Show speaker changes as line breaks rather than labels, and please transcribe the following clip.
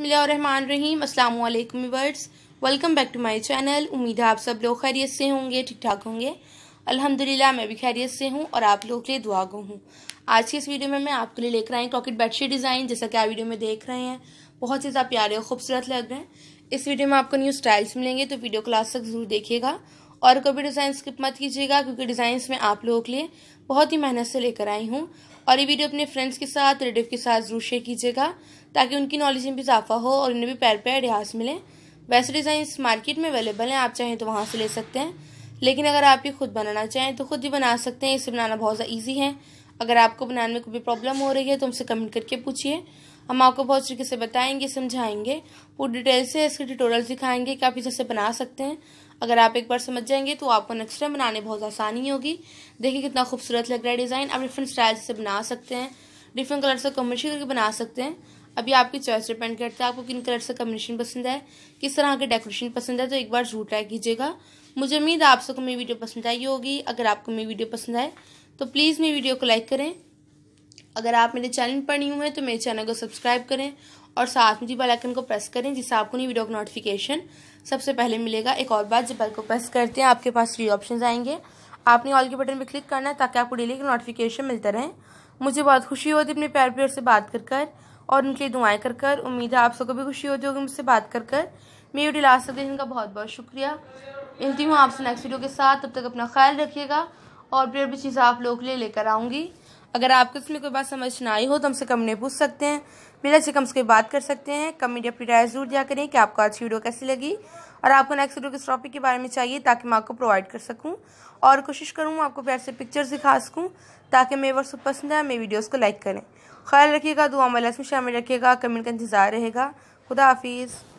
रहीम अल्लाम words welcome back to my channel उम्मीद है आप सब लोग खैरियत से होंगे ठीक ठाक होंगे अल्हम्दुलिल्लाह मैं भी खैरियत से हूँ और आप लोग के लिए दुआ गो हूँ आज की इस वीडियो में मैं आपके लिए लेकर आई क्रॉकेट बेडशीट डिज़ाइन जैसा कि आप वीडियो में देख रहे हैं बहुत ही ज़्यादा प्यारे और खूबसूरत लग रहे हैं इस वीडियो में आपको न्यू स्टाइल्स मिलेंगे तो वीडियो क्लास तक ज़रूर देखिएगा और कभी डिज़ाइन स्किप मत कीजिएगा क्योंकि डिज़ाइंस में आप लोगों के लिए बहुत ही मेहनत से लेकर आई हूँ और ये वीडियो अपने फ्रेंड्स के साथ रिलेटिव के साथ जरूर शेयर कीजिएगा ताकि उनकी नॉलेज में भी इजाफा हो और उन्हें भी पैर पैर रिहास मिले वैसे डिज़ाइंस मार्केट में अवेलेबल हैं आप चाहें तो वहाँ से ले सकते हैं लेकिन अगर आप ये खुद बनाना चाहें तो खुद ही बना सकते हैं इसे बनाना बहुत ज़्यादा ईजी है अगर आपको बनाने में कोई प्रॉब्लम हो रही है तो हमसे कमेंट करके पूछिए हम आपको बहुत तरीके से बताएंगे समझाएंगे पूरी डिटेल से इसके ट्यूटोरियल दिखाएंगे कि आप इसे से बना सकते हैं अगर आप एक बार समझ जाएंगे तो आपको नेक्स्ट टाइम बनाने बहुत आसानी होगी देखिए कितना खूबसूरत लग रहा है डिज़ाइन आप डिफरेंट स्टाइल से बना सकते हैं डिफरेंट कलर से कॉम्बिनेशन करके बना सकते हैं अभी आपकी चॉइस डिपेंड करता है आपको किन कलर से कॉम्बिनेशन पसंद है किस तरह के डेकोरेशन पसंद है तो एक बार जरूर ट्राई कीजिएगा मुझे उम्मीद है आप सबको मेरी वीडियो पसंद आई होगी अगर आपको मेरी वीडियो पसंद आए तो प्लीज़ मेरी वीडियो को लाइक करें अगर आप मेरे चैनल पर नहीं हैं तो मेरे चैनल को सब्सक्राइब करें और साथ में जी बेल आइकन को प्रेस करें जिससे आपको नई वीडियो का नोटिफिकेशन सबसे पहले मिलेगा एक और बात जब बेल को प्रेस करते हैं आपके पास थ्री ऑप्शन आएंगे आपने ऑल के बटन पर क्लिक करना है ताकि आपको डेली का नोटिफिकेशन मिलता रहे मुझे बहुत खुशी होती अपने प्यार प्यार से बात कर कर और उनके लिए दुआएं कर कर उम्मीद है आप सबको भी खुशी होती होगी मुझसे बात कर कर मेरी वीडियो लास्ट तक देखने का बहुत बहुत शुक्रिया मिलती हूँ आपसे नेक्स्ट वीडियो के साथ तब तक अपना ख्याल रखिएगा और प्रेयर भी चीज़ आप लोग के लिए लेकर आऊँगी अगर आपको इसमें कोई बात समझ ना आई हो तो हमसे कम नहीं पूछ सकते हैं बिना से कम से बात कर सकते हैं कमेंट अपनी राय जरूर दिया करें कि आपको आज की वीडियो कैसी लगी और आपको नेक्स्ट वीडियो किस टॉपिक के बारे में चाहिए ताकि मैं आपको प्रोवाइड कर सकूँ और कोशिश करूँ आपको प्यार से पिक्चर्स दिखा सकूँ ताकि मेरे वर्ष पसंद आए मेरी वीडियोज़ को लाइक करें ख्याल रखिएगा दुआ में शामिल रखिएगा कमेंट का इंतज़ार रहेगा खुदा हाफिज़